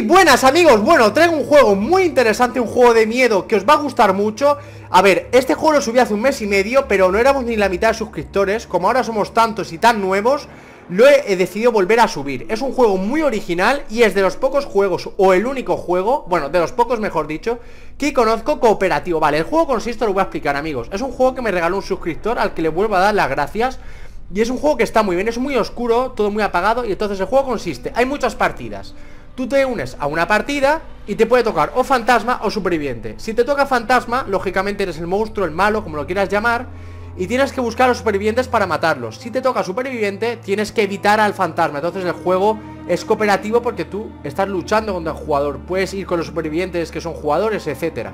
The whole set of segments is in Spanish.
buenas amigos, bueno, traigo un juego muy interesante, un juego de miedo que os va a gustar mucho A ver, este juego lo subí hace un mes y medio, pero no éramos ni la mitad de suscriptores Como ahora somos tantos y tan nuevos, lo he, he decidido volver a subir Es un juego muy original y es de los pocos juegos, o el único juego, bueno, de los pocos mejor dicho Que conozco cooperativo, vale, el juego consiste, lo voy a explicar amigos Es un juego que me regaló un suscriptor al que le vuelvo a dar las gracias y es un juego que está muy bien, es muy oscuro, todo muy apagado Y entonces el juego consiste, hay muchas partidas Tú te unes a una partida y te puede tocar o fantasma o superviviente Si te toca fantasma, lógicamente eres el monstruo, el malo, como lo quieras llamar Y tienes que buscar a los supervivientes para matarlos Si te toca superviviente, tienes que evitar al fantasma Entonces el juego es cooperativo porque tú estás luchando contra el jugador Puedes ir con los supervivientes que son jugadores, etcétera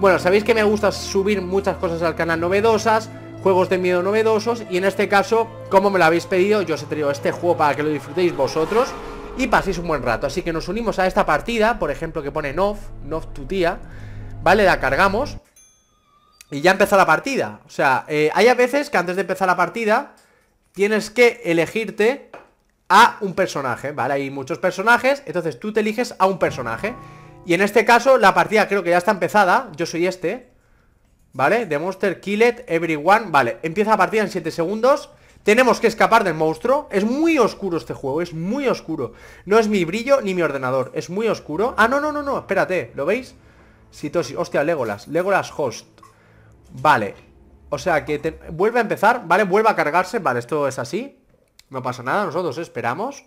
Bueno, sabéis que me gusta subir muchas cosas al canal novedosas Juegos de miedo novedosos Y en este caso, como me lo habéis pedido, yo os he traído este juego para que lo disfrutéis vosotros y paséis un buen rato. Así que nos unimos a esta partida, por ejemplo, que pone Nof, Nof tu tía, ¿vale? La cargamos y ya empezó la partida. O sea, eh, hay a veces que antes de empezar la partida tienes que elegirte a un personaje, ¿vale? Hay muchos personajes, entonces tú te eliges a un personaje. Y en este caso la partida creo que ya está empezada, yo soy este, ¿vale? The Monster Kill It, Everyone, vale, empieza la partida en 7 segundos... Tenemos que escapar del monstruo Es muy oscuro este juego, es muy oscuro No es mi brillo ni mi ordenador, es muy oscuro Ah, no, no, no, no, espérate, ¿lo veis? tosí. hostia, Legolas, Legolas host Vale O sea que vuelve a empezar, ¿vale? Vuelve a cargarse, vale, esto es así No pasa nada, nosotros esperamos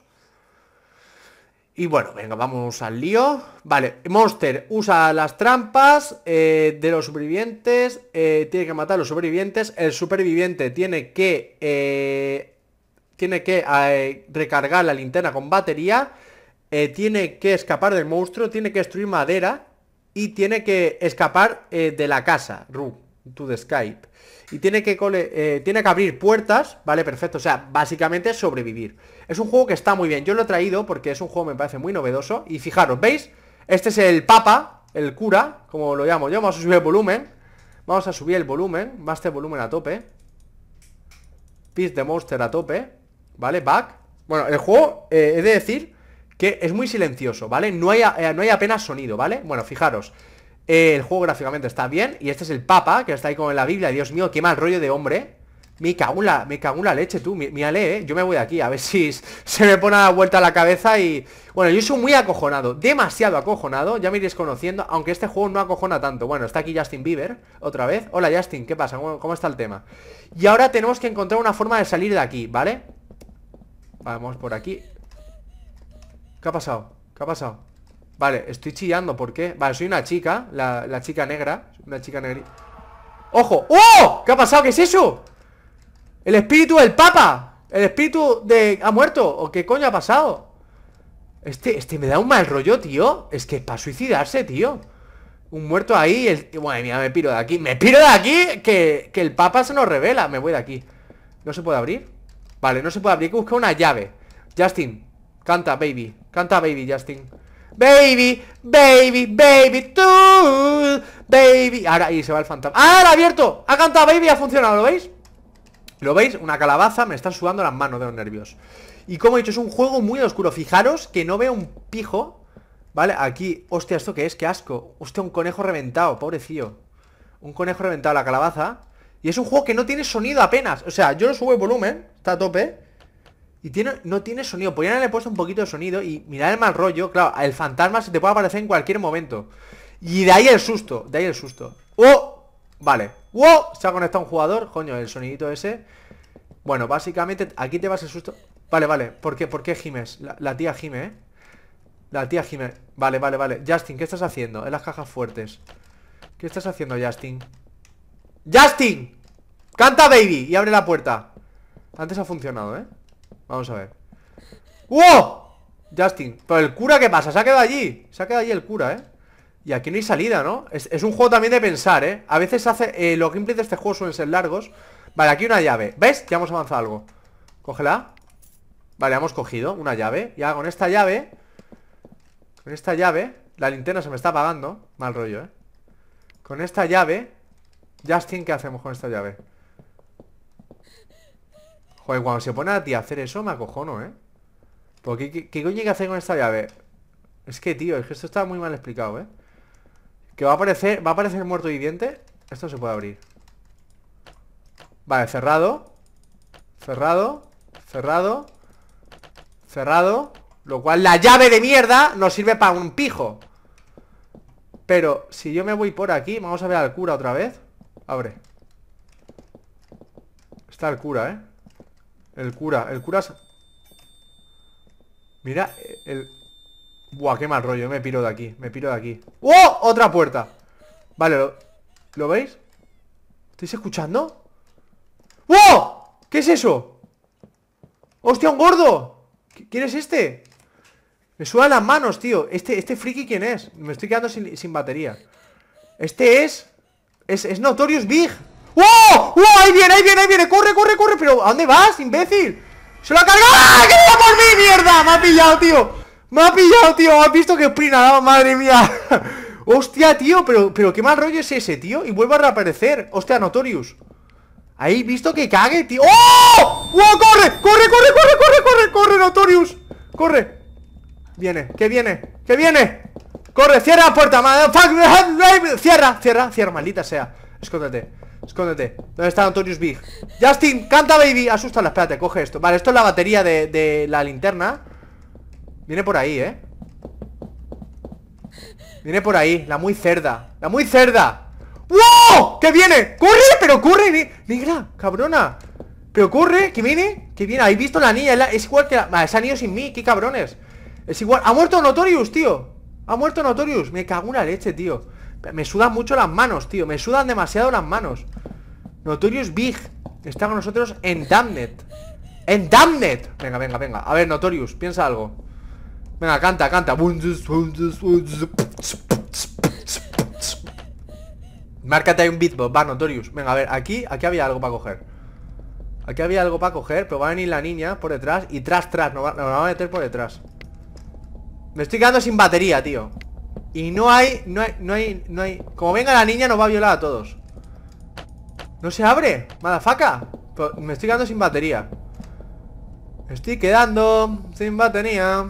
y bueno, venga, vamos al lío. Vale, Monster usa las trampas eh, de los supervivientes. Eh, tiene que matar a los supervivientes. El superviviente tiene que... Eh, tiene que recargar la linterna con batería. tiene que escapar del monstruo. Tiene que destruir madera. Y tiene que escapar de la casa. Ru, to the Skype y tiene que, eh, tiene que abrir puertas, ¿vale? Perfecto, o sea, básicamente sobrevivir. Es un juego que está muy bien, yo lo he traído porque es un juego me parece muy novedoso y fijaros, ¿veis? Este es el papa, el cura, como lo llamo yo, vamos a subir el volumen, vamos a subir el volumen, master volumen a tope, Peace the Monster a tope, ¿vale? Back. Bueno, el juego, eh, he de decir que es muy silencioso, ¿vale? No hay, eh, no hay apenas sonido, ¿vale? Bueno, fijaros el juego gráficamente está bien. Y este es el Papa, que está ahí con la Biblia. Dios mío, qué mal rollo de hombre. Me cago la, me cago la leche, tú. Mírale, eh. Yo me voy de aquí. A ver si se me pone la vuelta la cabeza y... Bueno, yo soy muy acojonado. Demasiado acojonado. Ya me iréis conociendo. Aunque este juego no acojona tanto. Bueno, está aquí Justin Bieber. Otra vez. Hola, Justin. ¿Qué pasa? cómo está el tema? Y ahora tenemos que encontrar una forma de salir de aquí, ¿vale? Vamos por aquí. ¿Qué ha pasado? ¿Qué ha pasado? Vale, estoy chillando, ¿por qué? Vale, soy una chica, la, chica negra Una chica negra ¡Ojo! ¡Oh! ¿Qué ha pasado? ¿Qué es eso? El espíritu del papa El espíritu de... ¿Ha muerto? ¿O qué coño ha pasado? Este, este me da un mal rollo, tío Es que es para suicidarse, tío Un muerto ahí el... Bueno, me piro de aquí ¡Me piro de aquí! Que, que el papa se nos revela Me voy de aquí ¿No se puede abrir? Vale, no se puede abrir Hay que buscar una llave Justin Canta, baby Canta, baby, Justin Baby, baby, baby, tú, baby. Ahora, ahí se va el fantasma. ¡Ah, ha abierto! Ha cantado baby ha funcionado, ¿lo veis? ¿Lo veis? Una calabaza, me están sudando las manos de los nervios. Y como he dicho, es un juego muy oscuro. Fijaros que no veo un pijo, ¿vale? Aquí, hostia, ¿esto qué es? ¡Qué asco! Hostia, un conejo reventado, pobrecillo. Un conejo reventado, la calabaza. Y es un juego que no tiene sonido apenas. O sea, yo lo subo el volumen, está a tope. Y tiene, no tiene sonido. Podrían haberle puesto un poquito de sonido y mirar el mal rollo. Claro, el fantasma se te puede aparecer en cualquier momento. Y de ahí el susto, de ahí el susto. ¡Oh! Vale. ¡Wow! Se ha conectado un jugador. Coño, el sonidito ese. Bueno, básicamente aquí te vas el susto. Vale, vale. ¿Por qué, por Jiménez? La, tía Jime, ¿eh? La tía Jime. Vale, vale, vale. Justin, ¿qué estás haciendo? En las cajas fuertes. ¿Qué estás haciendo, Justin? ¡Justin! ¡Canta, baby! Y abre la puerta. Antes ha funcionado, ¿eh? Vamos a ver. ¡Wow! Justin, pero el cura, ¿qué pasa? Se ha quedado allí Se ha quedado allí el cura, ¿eh? Y aquí no hay salida, ¿no? Es, un juego también de pensar, ¿eh? A veces hace... Lo eh, los gameplays de este juego suelen ser largos Vale, aquí una llave ¿Ves? Ya hemos avanzado algo Cógela Vale, hemos cogido una llave Y con esta llave Con esta llave La linterna se me está apagando Mal rollo, ¿eh? Con esta llave Justin, ¿qué hacemos con esta llave? Joder, pues cuando se pone a ti a hacer eso me acojono, ¿eh? Porque pues, ¿qué, coño hay que hacer con esta llave? Es que, tío, es que esto está muy mal explicado, ¿eh? Que va a aparecer, va a aparecer muerto viviente Esto se puede abrir Vale, cerrado Cerrado Cerrado Cerrado Lo cual la llave de mierda nos sirve para un pijo Pero si yo me voy por aquí Vamos a ver al cura otra vez Abre Está el cura, eh el cura, el cura... Mira, el... Buah, qué mal rollo, me piro de aquí, me piro de aquí ¡Oh! Otra puerta Vale, ¿lo, veis? ¿Estáis escuchando? ¡Wow! ¡Oh! ¿Qué es eso? ¡Hostia, un gordo! ¿Quién es este? Me suda las manos, tío Este, este friki, ¿quién es? Me estoy quedando sin, sin batería Este es... Es, es Notorious Big ¡Wow! ¡Wow! Ahí viene, ahí viene, ahí viene Corre, corre, corre Pero ¿a dónde vas, imbécil? ¡Se lo ha cargado! ¡Ah! ¡Que viene por mí, mierda! Me ha pillado, tío Me ha pillado, tío ¿Has visto que sprint Madre mía Hostia, tío pero, pero qué mal rollo es ese, tío Y vuelve a reaparecer Hostia, Notorious Ahí, visto que cague, tío ¡Oh! ¡Wow! ¡Corre! ¡Corre, corre, corre, corre, corre! ¡Corre, Notorious! ¡Corre! Viene, que viene, que viene Corre, cierra la puerta, madre. Fuck, cierra, cierra, cierra, maldita sea. Escóndate. Escóndete. ¿Dónde está Antonius Big? Justin, canta, baby. Asústala, espérate, coge esto. Vale, esto es la batería de, de la linterna. Viene por ahí, ¿eh? Viene por ahí, la muy cerda La muy cerda ¡Wow! ¡Que viene! ¡Corre! ¡Pero corre! ¡Negra! ¡Cabrona! ¡Pero corre! ¡Que viene! ¡Que viene! ¿Habéis visto la niña? Es igual que la... Vale, se han sin mí, qué cabrones Es igual... ¡Ha muerto Notorious, tío! ¡Ha muerto Notorious! Me cago en la leche, tío Me sudan mucho las manos, tío Me sudan demasiado las manos Notorious Big, está con nosotros en Damned. ¡En Damned! Venga, venga, venga. A ver, Notorious, piensa algo. Venga, canta, canta. Márcate ahí un beatbox, va, Notorious. Venga, a ver, aquí, aquí había algo para coger. Aquí había algo para coger, pero va a venir la niña por detrás y tras, tras, nos va, va a meter por detrás. Me estoy quedando sin batería, tío. Y no hay, no hay, no hay, no hay... Como venga la niña nos va a violar a todos. ¡No se abre! ¡Madafaca! Pues, me estoy quedando sin batería Me estoy quedando sin batería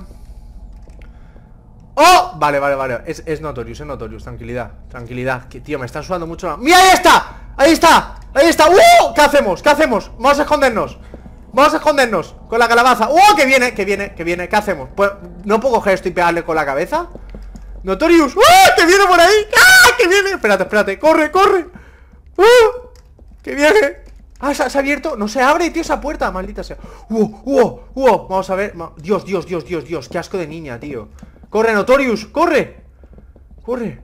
¡Oh! Vale, vale, vale Es, es Notorious, es Notorious Tranquilidad, tranquilidad que, Tío, me está sudando mucho ¡Mira, ahí está! ¡Ahí está! ¡Ahí está! ¡Uh! ¿Qué hacemos? ¿Qué hacemos? Vamos a escondernos Vamos a escondernos Con la calabaza ¡Uh! ¡Que viene! ¡Que viene! ¡Que viene! ¿Qué hacemos? Pues, ¿no puedo coger esto y pegarle con la cabeza? ¡Notorious! ¡Uh! ¡Que viene por ahí! ¡Ah! ¡Que viene! Espérate, espérate ¡Corre, corre! ¡Uh! viene! Ah, se, ha abierto. No se abre, tío, esa puerta. Maldita sea. ¡Uh, uh, uh! Vamos a ver. Dios, Dios, Dios, Dios, Dios. Qué asco de niña, tío. ¡Corre, Notorious! ¡Corre! ¡Corre!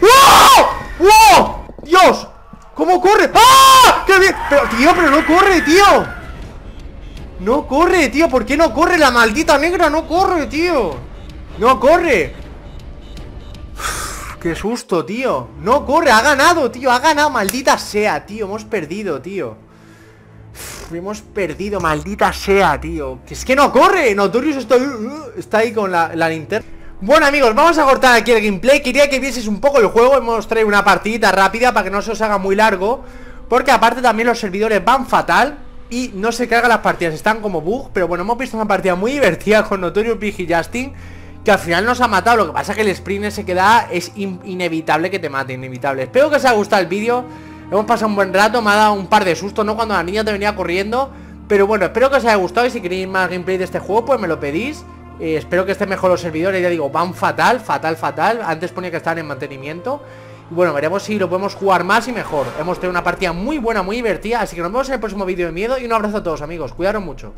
¡Wow! ¡Wow! ¡Dios! ¿Cómo corre? notorious corre corre uh ¡Ah! wow ¡Qué bien! Pero, tío, pero no corre, tío. No corre, tío. ¿Por qué no corre? La maldita negra no corre, tío. No corre. ¡Qué susto, tío! ¡No, corre! ¡Ha ganado, tío! ¡Ha ganado! ¡Maldita sea, tío! Hemos perdido, tío Hemos perdido, maldita sea, tío ¡Es que no corre! Notorious uh, está, ahí con la, la linterna bueno amigos, vamos a cortar aquí el gameplay Quería que vieses un poco el juego Hemos traído una partidita rápida para que no se os haga muy largo Porque aparte también los servidores van fatal Y no se cargan las partidas Están como bug, pero bueno, hemos visto una partida muy divertida Con Notorious Big y Justin que al final nos ha matado. Lo que pasa es que el sprint se queda es inevitable que te mate, inevitable. Espero que os haya gustado el vídeo. Hemos pasado un buen rato, me ha dado un par de sustos, ¿no? Cuando la niña te venía corriendo. Pero bueno, espero que os haya gustado y si queréis más gameplay de este juego, pues me lo pedís. Eh, espero que estén mejor los servidores, ya digo, van fatal, fatal, fatal. Antes ponía que estaban en mantenimiento. Y bueno, veremos si lo podemos jugar más y mejor. Hemos tenido una partida muy buena, muy divertida, así que nos vemos en el próximo vídeo de miedo y un abrazo a todos amigos. Cuidaros mucho.